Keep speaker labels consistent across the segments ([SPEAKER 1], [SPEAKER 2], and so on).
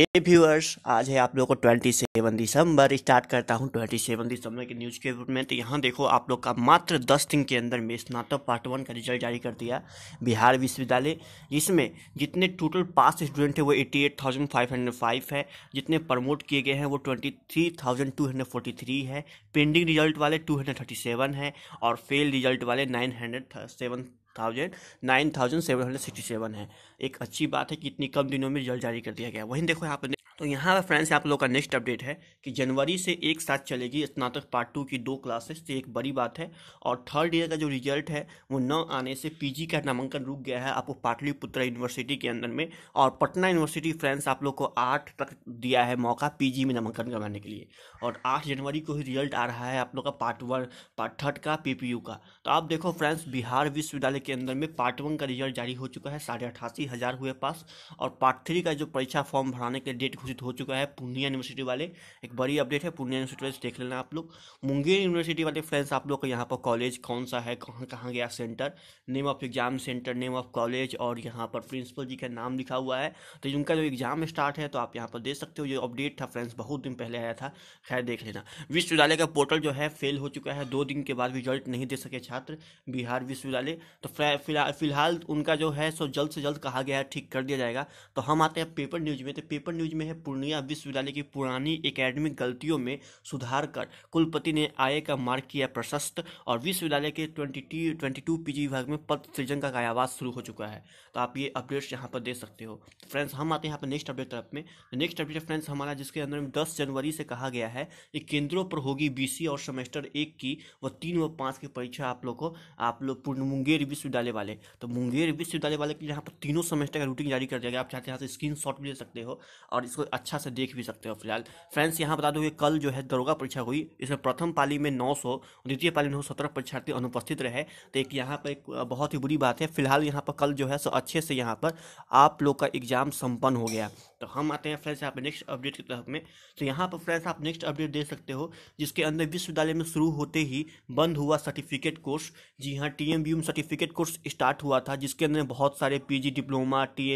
[SPEAKER 1] ए viewers आज है आप लोग को ट्वेंटी सेवन दिसंबर स्टार्ट करता हूँ ट्वेंटी सेवन दिसंबर के न्यूज़ के रूप में तो यहाँ देखो आप लोग का मात्र दस दिन के अंदर में स्नातक तो पार्ट वन का रिजल्ट जारी कर दिया बिहार विश्वविद्यालय जिसमें जितने टोटल पास स्टूडेंट है वो eighty eight thousand five hundred five है जितने प्रमोट किए गए हैं वो twenty three thousand two hundred forty three है पेंडिंग रिजल्ट वाले टू हंड्रेड थर्टी सेवन है और फेल रिजल्ट वाले nine hundred seven thousand nine thousand seven hundred sixty seven है एक अच्छी बात है कि इतनी कम दिनों में रिजल्ट जारी कर दिया गया वहीं देखो यहाँ पर तो यहाँ पर फ्रेंड्स आप लोग का नेक्स्ट अपडेट है कि जनवरी से एक साथ चलेगी स्नातक पार्ट टू की दो क्लासेस तो एक बड़ी बात है और थर्ड ईयर का जो रिजल्ट है वो न आने से पीजी का नामांकन रुक गया है आपको पाटलिपुत्र यूनिवर्सिटी के अंदर में और पटना यूनिवर्सिटी फ्रेंड्स आप लोग को आठ तक दिया है मौका पी में नामांकन करवाने के लिए और आठ जनवरी को ही रिजल्ट आ रहा है आप लोग का पार्ट वन पार्ट थर्ड का पी का तो आप देखो फ्रेंड्स बिहार विश्वविद्यालय के अंदर में पार्ट वन का रिजल्ट जारी हो चुका है साढ़े अठासी हज़ार हुए पास और पार्ट थ्री का जो परीक्षा फॉर्म भराने के डेट घोषित हो चुका है पूर्णिया यूनिवर्सिटी वाले एक बड़ी अपडेट है पूर्णिया यूनिवर्सिटी वाले देख लेना आप लोग मुंगेर यूनिवर्सिटी वाले फ्रेंड्स आप लोग का यहाँ पर कॉलेज कौन सा है कहाँ कहाँ गया centre name of exam centre name of college और यहाँ पर प्रिंसिपल जी का नाम लिखा हुआ है तो इनका जो एग्जाम स्टार्ट है तो आप यहाँ पर देख सकते हो ये अपडेट था फ्रेंड्स बहुत दिन पहले आया था खैर देख लेना विश्वविद्यालय का पोर्टल जो है फेल हो चुका है दो दिन के बाद रिजल्ट नहीं दे सके छात्र बिहार विश्वविद्यालय तो फिलहाल उनका जो है सो जल्द से जल्द कहा गया है ठीक कर दिया जाएगा तो हम आते हैं पेपर न्यूज में तो पेपर न्यूज में है पूर्णिया विश्वविद्यालय की पुरानी एकेडमिक गलतियों में सुधार कर कुलपति ने आए का मार्ग किया प्रशस्त और विश्वविद्यालय के ट्वेंटी ट्वेंटी टू पी विभाग में पद सृजन का कायावास शुरू हो चुका है तो आप ये अपडेट्स यहाँ पर दे सकते हो तो फ्रेंड्स हम आते हैं यहाँ पर नेक्स्ट अपडेट तरफ में नेक्स्ट अपडेट फ्रेंड्स हमारा जिसके अंदर में दस जनवरी से कहा गया है कि केंद्रों पर होगी बी और सेमेस्टर एक की व तीन व पाँच की परीक्षा आप लोग को आप लोग पूर्ण मुंगेर विश्वविद्यालय वाले तो मुंगेर विश्वविद्यालय वाले के यहाँ पर तीनों सेमेस्टर का रूटीन जारी कर दिया गया आप चाहते हैं यहाँ से स्क्रीन भी ले सकते हो और इसको अच्छा से देख भी सकते हो फिलहाल फ्रेंड्स यहाँ बता दूँ कि कल जो है दरोगा परीक्षा हुई इसमें प्रथम पाली में नौ सौ द्वितीय पाली में नौ परीक्षार्थी अनुपस्थित रहे तो एक यहाँ पर एक बहुत ही बुरी बात है फिलहाल यहाँ पर कल जो है सो अच्छे से यहाँ पर आप लोग का एग्जाम सम्पन्न हो गया तो हम आते हैं फ्रेंड्स यहाँ पर नेक्स्ट अपडेट की तरफ में तो यहाँ पर फ्रेंड्स आप नेक्स्ट अपडेट देख सकते हो जिसके अंदर विश्वविद्यालय में शुरू होते ही बंद हुआ सर्टिफिकेट कोर्स जी हाँ T M certificate course start हुआ था जिसके अंदर बहुत सारे पी डिप्लोमा टी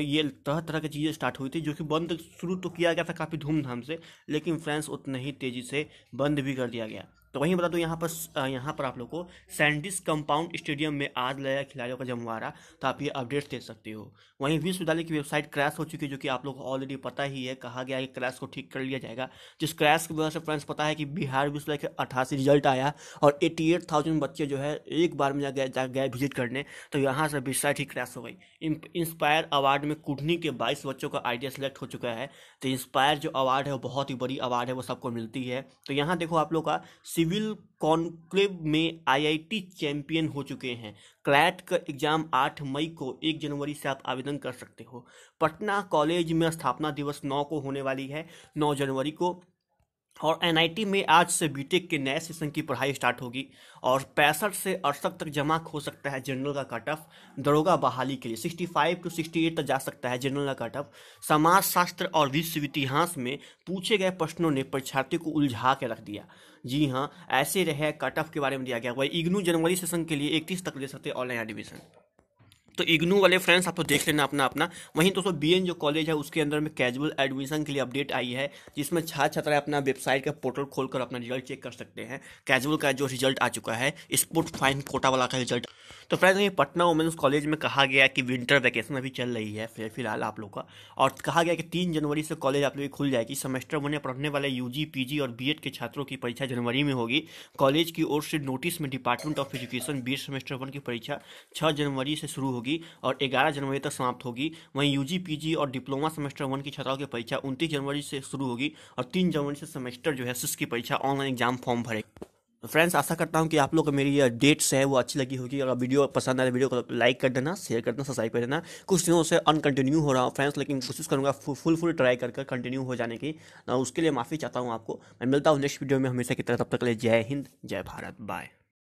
[SPEAKER 1] ये तरह तरह की चीज़ें स्टार्ट हुई थी जो कि बंद शुरू तो किया गया था काफ़ी धूमधाम से लेकिन फ्रेंड्स उतने ही तेज़ी से बंद भी कर दिया गया तो वहीं बता दूँ यहाँ पर यहाँ पर आप लोग को सैंडिस कंपाउंड स्टेडियम में आज लगाया खिलाड़ियों का जमवारा तो आप ये अपडेट्स दे सकते हो वहीं विश्वविद्यालय की वेबसाइट क्रैश हो चुकी है जो कि आप लोग को ऑलरेडी पता ही है कहा गया है कि क्रैश को ठीक कर लिया जाएगा जिस क्रैश की वजह से फ्रेंड्स पता है कि बिहार विश्वविद्यालय के अठासी रिजल्ट आया और एट्टी एट थाउजेंड बच्चे जो है एक बार में गए जा गए विजिट करने तो यहाँ से वेबसाइट ही क्रैश हो गई इंस्पायर अवार्ड में कुटनी के बाईस बच्चों का आइडिया सेलेक्ट हो चुका है तो इंस्पायर जो अवार्ड है वो बहुत ही बड़ी अवार्ड है वो सबको मिलती है तो यहाँ देखो आप लोग का सिविल कॉन्क्लेव में आईआईटी चैंपियन हो चुके हैं क्लैट का एग्ज़ाम 8 मई को 1 जनवरी से आप आवेदन कर सकते हो पटना कॉलेज में स्थापना दिवस 9 को होने वाली है 9 जनवरी को और एनआईटी में आज से बीटेक के नए सेशन की पढ़ाई स्टार्ट होगी और पैंसठ से अड़सठ तक जमा हो सकता है जनरल का कट ऑफ दरोगा बहाली के लिए 65 टू 68 तक जा सकता है जनरल का कट ऑफ समाजशास्त्र और विश्व इतिहास में पूछे गए प्रश्नों ने परीक्षार्थी को उलझा के रख दिया जी हाँ ऐसे रहे कट ऑफ के बारे में दिया गया वही इग्नू जनवरी सेशन के लिए इकतीस तक ले सकते ऑनलाइन एडमिशन तो इग्नू वाले फ्रेंड्स आप तो देख लेना अपना अपना वहीं दोस्तों बी जो कॉलेज है उसके अंदर में कैजुअल एडमिशन के लिए अपडेट आई है जिसमें छात्र छात्रा अपना वेबसाइट का पोर्टल खोलकर अपना रिजल्ट चेक कर सकते हैं कैजुअल का जो रिजल्ट आ चुका है स्पोर्ट फाइन कोटा वाला का रिजल्ट तो फ्रेंड्स ये पटना वुमेंस कॉलेज में कहा गया कि विंटर वैकेशन अभी चल रही है फिर फिलहाल आप लोग का और कहा गया कि तीन जनवरी से कॉलेज आप लोग की खुल जाएगी सेमेस्टर वन में पढ़ने वाले यूजी पीजी और बीएड के छात्रों की परीक्षा जनवरी में होगी कॉलेज की ओर से नोटिस में department of education B semester one की परीक्षा छः जनवरी से शुरू होगी होगी और 11 जनवरी तक समाप्त होगी वहीं यूजी पीजी और डिप्लोमा सेमेस्टर वन की छात्राओं की परीक्षा उनतीस जनवरी से शुरू होगी और तीन जनवरी से सेमेस्टर जो है सिक्स की परीक्षा ऑनलाइन एग्जाम फॉर्म भरेगी फ्रेंड्स तो आशा करता हूँ कि आप लोग को मेरी ये डेट्स है वो अच्छी लगी होगी अगर वीडियो पसंद आए वीडियो तो को लाइक कर देना शेयर कर देना सब्सक्राइब कर देना कुछ दिनों से अनकंटिन्यू हो रहा हूँ फ्रेंड्स लेकिन कोशिश करूँगा फुल फुल ट्राई कर कंटिन्यू हो जाने की तो उसके लिए माफ़ी चाहता हूँ आपको मैं मिलता हूँ नेक्स्ट वीडियो में हमेशा की तरह तब तक ले जय हिंद जय भारत बाय